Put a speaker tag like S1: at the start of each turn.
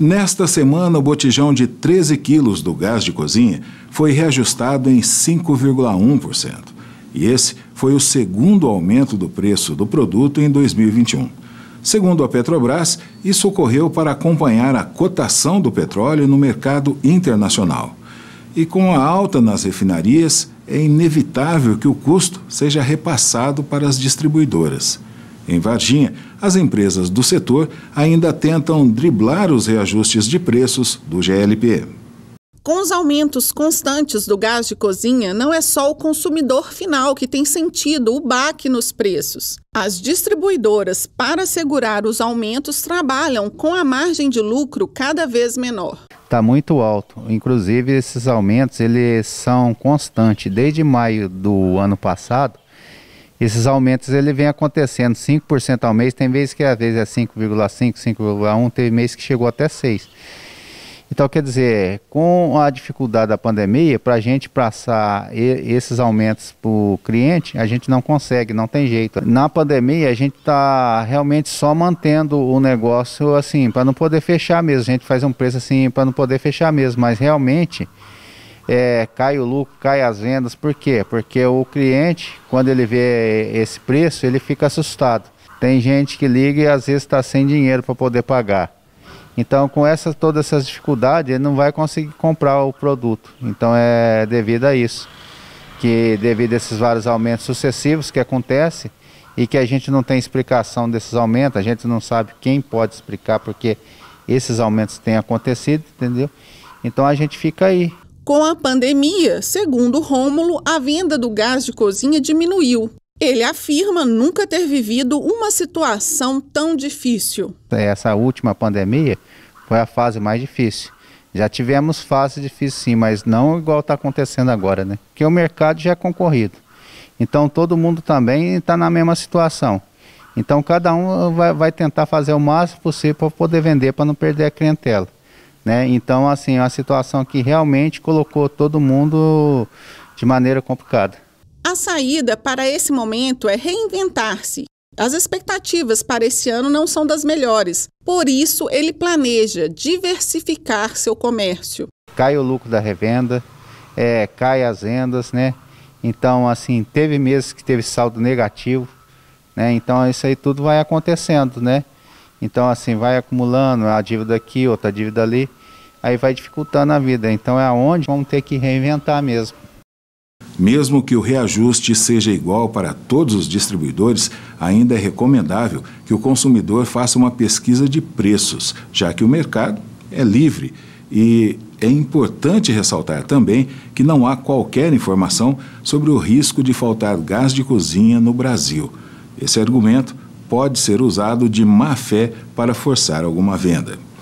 S1: Nesta semana, o botijão de 13 quilos do gás de cozinha foi reajustado em 5,1%. E esse foi o segundo aumento do preço do produto em 2021. Segundo a Petrobras, isso ocorreu para acompanhar a cotação do petróleo no mercado internacional. E com a alta nas refinarias, é inevitável que o custo seja repassado para as distribuidoras. Em Varginha, as empresas do setor ainda tentam driblar os reajustes de preços do GLP.
S2: Com os aumentos constantes do gás de cozinha, não é só o consumidor final que tem sentido o baque nos preços. As distribuidoras, para assegurar os aumentos, trabalham com a margem de lucro cada vez menor.
S3: Está muito alto. Inclusive, esses aumentos eles são constantes. Desde maio do ano passado, esses aumentos ele vem acontecendo 5% ao mês, tem vezes que às vezes é 5,5, 5,1, teve mês que chegou até 6. Então, quer dizer, com a dificuldade da pandemia, para a gente passar esses aumentos para o cliente, a gente não consegue, não tem jeito. Na pandemia, a gente está realmente só mantendo o negócio assim, para não poder fechar mesmo. A gente faz um preço assim, para não poder fechar mesmo, mas realmente é, cai o lucro, cai as vendas. Por quê? Porque o cliente, quando ele vê esse preço, ele fica assustado. Tem gente que liga e às vezes está sem dinheiro para poder pagar. Então, com essa, todas essas dificuldades, ele não vai conseguir comprar o produto. Então, é devido a isso. Que devido a esses vários aumentos sucessivos que acontecem e que a gente não tem explicação desses aumentos, a gente não sabe quem pode explicar porque esses aumentos têm acontecido, entendeu? Então, a gente fica aí
S2: com a pandemia, segundo Rômulo, a venda do gás de cozinha diminuiu. Ele afirma nunca ter vivido uma situação tão difícil.
S3: Essa última pandemia foi a fase mais difícil. Já tivemos fases difíceis sim, mas não igual está acontecendo agora, né? Porque o mercado já é concorrido. Então todo mundo também está na mesma situação. Então cada um vai, vai tentar fazer o máximo possível para poder vender, para não perder a clientela. Né? Então, assim, é uma situação que realmente colocou todo mundo de maneira complicada.
S2: A saída para esse momento é reinventar-se. As expectativas para esse ano não são das melhores, por isso ele planeja diversificar seu comércio.
S3: Cai o lucro da revenda, é, cai as vendas, né? Então, assim, teve meses que teve saldo negativo, né? Então, isso aí tudo vai acontecendo, né? Então, assim, vai acumulando a dívida aqui, outra dívida ali, aí vai dificultando a vida. Então, é onde vamos ter que reinventar mesmo.
S1: Mesmo que o reajuste seja igual para todos os distribuidores, ainda é recomendável que o consumidor faça uma pesquisa de preços, já que o mercado é livre. E é importante ressaltar também que não há qualquer informação sobre o risco de faltar gás de cozinha no Brasil. Esse argumento pode ser usado de má fé para forçar alguma venda.